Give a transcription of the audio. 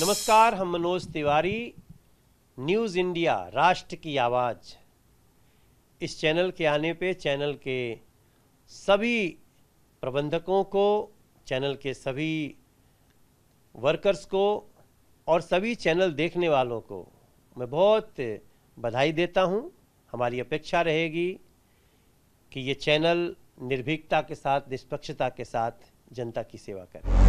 नमस्कार हम Manoj Tiwari news India राष्ट्र की आवाज़ इस चैनल के आने पे चैनल के सभी प्रबंधकों को चैनल के सभी वर्कर्स को और सभी चैनल देखने वालों को मैं बहुत बधाई देता हूं हमारी अपेक्षा रहेगी कि ये चैनल निर्भीकता के साथ निष्पक्षता के साथ जनता की सेवा करें